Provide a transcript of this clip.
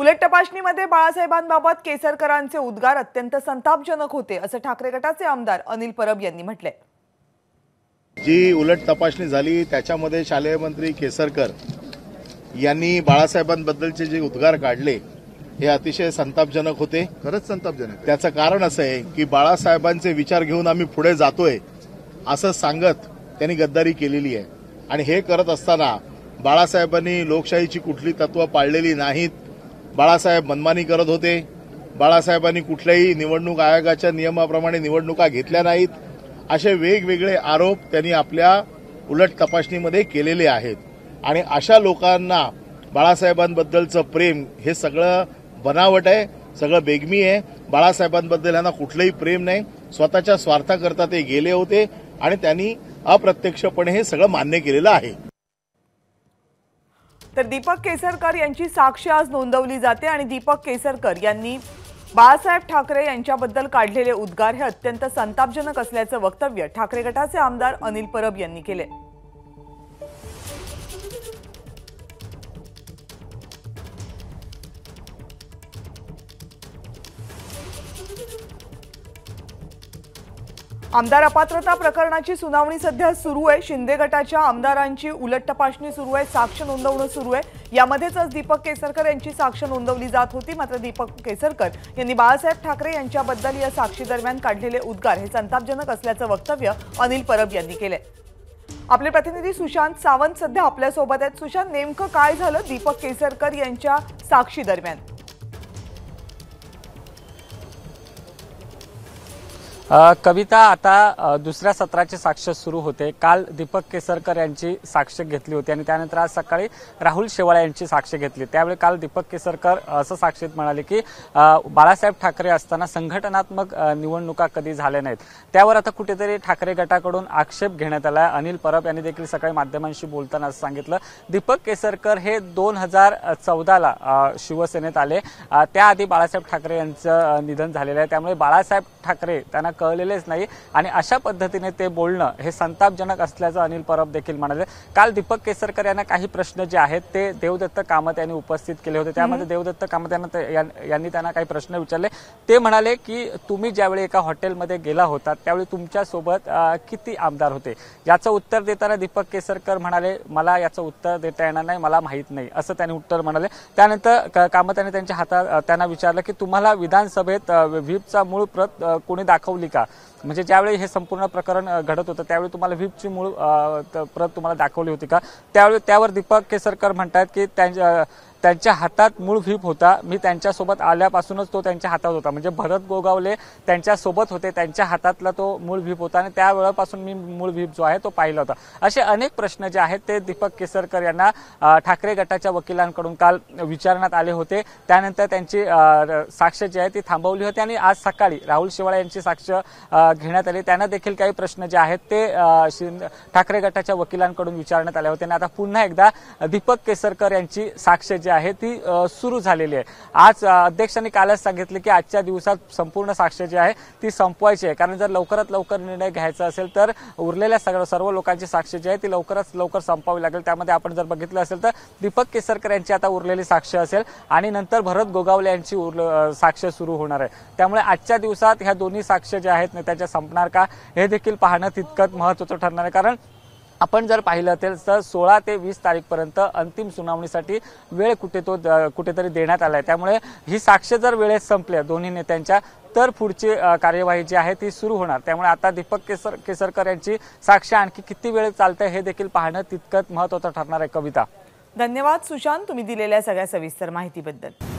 उलट तपासणीमध्ये बाळासाहेबांबाबत केसरकरांचे उद्गार अत्यंत संतापजनक होते असं ठाकरे गटाचे आमदार अनिल परब यांनी म्हटले जी उलट तपासणी झाली त्याच्यामध्ये शालेय मंत्री केसरकर यांनी बाळासाहेबांबद्दलचे जे उद्गार काढले हे अतिशय संतापजनक होते खरंच संतापजनक त्याचं कारण असं आहे की बाळासाहेबांचे विचार घेऊन आम्ही पुढे जातोय असं सांगत त्यांनी गद्दारी केलेली आहे आणि हे करत असताना बाळासाहेबांनी लोकशाहीची कुठली तत्व पाळलेली नाहीत बाळासाहेब मनमानी करत होते बाळासाहेबांनी कुठल्याही निवडणूक आयोगाच्या नियमाप्रमाणे निवडणुका घेतल्या नाहीत असे वेगवेगळे आरोप त्यांनी आपल्या उलट तपासणीमध्ये केलेले आहेत आणि अशा लोकांना बाळासाहेबांबद्दलचं प्रेम हे सगळं बनावट आहे सगळं बेगमी आहे बाळासाहेबांबद्दल यांना कुठलंही प्रेम नाही स्वतःच्या स्वार्थाकरता ते गेले होते आणि त्यांनी अप्रत्यक्षपणे हे सगळं मान्य केलेलं आहे तर दीपक केसरकर यांची साक्ष आज नोंदवली जाते आणि दीपक केसरकर यांनी बाळासाहेब ठाकरे यांच्याबद्दल काढलेले उद्गार हे अत्यंत संतापजनक असल्याचं वक्तव्य ठाकरे गटाचे आमदार अनिल परब यांनी केले आमदार अपात्रता प्रकरणाची सुनावणी सध्या सुरू आहे शिंदे गटाच्या आमदारांची उलट तपासणी सुरू आहे साक्ष नोंदवणं सुरू आहे यामध्येच आज दीपक केसरकर यांची साक्ष नोंदवली जात होती मात्र दीपक केसरकर यांनी बाळासाहेब ठाकरे यांच्याबद्दल या साक्षी दरम्यान काढलेले उद्गार हे संतापजनक असल्याचं वक्तव्य अनिल परब यांनी केलंय आपले प्रतिनिधी सुशांत सावंत सध्या आपल्यासोबत आहेत सुशांत नेमकं काय झालं दीपक केसरकर यांच्या साक्षी दरम्यान कविता आता दुसऱ्या सत्राचे साक्ष सुरू होते काल दीपक केसरकर यांची साक्ष घेतली होती आणि त्यानंतर आज सकाळी राहुल शेवाळे यांची साक्ष घेतली त्यावेळी काल दीपक केसरकर असं साक्षीत म्हणाले की बाळासाहेब ठाकरे असताना संघटनात्मक निवडणुका कधी झाल्या नाहीत त्यावर आता कुठेतरी ठाकरे गटाकडून आक्षेप घेण्यात आला अनिल परब यांनी देखील सकाळी माध्यमांशी बोलताना असं सांगितलं दीपक केसरकर हे दोन हजार चौदाला शिवसेनेत आले त्याआधी बाळासाहेब ठाकरे यांचं निधन झालेलं आहे त्यामुळे बाळासाहेब ठाकरे त्यांना कळलेलेच नाही आणि अशा पद्धतीने ते बोलणं हे संतापजनक असल्याचं अनिल परब देखील म्हणाले काल दीपक केसरकर यांना काही प्रश्न जे आहेत ते देवदत्त कामत यांनी उपस्थित केले होते त्यामध्ये देवदत्त कामत यांना यांनी त्यांना काही प्रश्न विचारले ते म्हणाले की तुम्ही ज्यावेळी एका हॉटेलमध्ये गेला होता त्यावेळी तुमच्यासोबत किती आमदार होते याचं उत्तर देताना दीपक केसरकर म्हणाले मला याचं उत्तर देता येणार नाही मला माहीत नाही असं त्यांनी उत्तर म्हणाले त्यानंतर कामत यांनी त्यांच्या हातात त्यांना विचारलं की तुम्हाला विधानसभेत व्हीपचा मूळ प्रत कोणी दाखवली का म्हणजे ज्यावेळी हे संपूर्ण प्रकरण घडत होतं त्यावेळी तुम्हाला व्हीपची मूळ प्रत तुम्हाला दाखवली होती का त्यावेळी त्यावर दीपक केसरकर म्हणतात की त्यांच्या त्यांच्या हातात मूळ व्हीप होता मी त्यांच्यासोबत आल्यापासूनच तो त्यांच्या हातात होता म्हणजे भरत गोगावले त्यांच्यासोबत होते त्यांच्या हातातला तो मूळ व्हीप होता आणि त्या मी मूळ व्हीप जो आहे तो पाहिला होता असे अनेक प्रश्न जे आहेत ते दीपक केसरकर यांना ठाकरे गटाच्या वकिलांकडून काल विचारण्यात आले होते त्यानंतर त्यांची साक्ष जी आहे ती थांबवली होती आणि आज सकाळी राहुल शिवाळे यांची साक्ष घेण्यात आली त्यांना देखील काही प्रश्न जे आहेत ते ठाकरे गटाच्या वकिलांकडून विचारण्यात आले होते आणि आता पुन्हा एकदा दीपक केसरकर यांची साक्ष जी जी आहे ती सुरू झालेली आहे आज अध्यक्षांनी कालच सांगितले की आजच्या दिवसात संपूर्ण साक्ष जी आहे ती संपवायची आहे कारण जर लवकरात लवकर निर्णय घ्यायचा असेल तर उरलेल्या सगळ्या सर्व लोकांची साक्ष जी आहे ती लवकरच लवकर संपावी लागेल त्यामध्ये आपण जर बघितलं असेल तर दीपक केसरकर यांची आता उरलेली साक्ष असेल आणि नंतर भरत गोगावले यांची साक्ष सुरू होणार आहे त्यामुळे आजच्या दिवसात ह्या दोन्ही साक्ष ज्या आहेत नेत्याच्या संपणार का हे देखील पाहणं तितकंच महत्त्वाचं ठरणार आहे कारण आपण जर पाहिलं असेल तर सोळा ते वीस तारीखपर्यंत अंतिम सुनावणीसाठी वेळ कुठे तो कुठेतरी देण्यात आला आहे त्यामुळे ही साक्ष जर वेळेत संपल्या दोन्ही नेत्यांच्या तर पुढची कार्यवाही जी आहे ती सुरू होणार त्यामुळे आता दीपक केसर केसरकर यांची साक्ष आणखी किती वेळ चालते हे देखील पाहणं तितकंच महत्त्वाचं ठरणार आहे कविता धन्यवाद सुशांत तुम्ही दिलेल्या सगळ्या सविस्तर माहितीबद्दल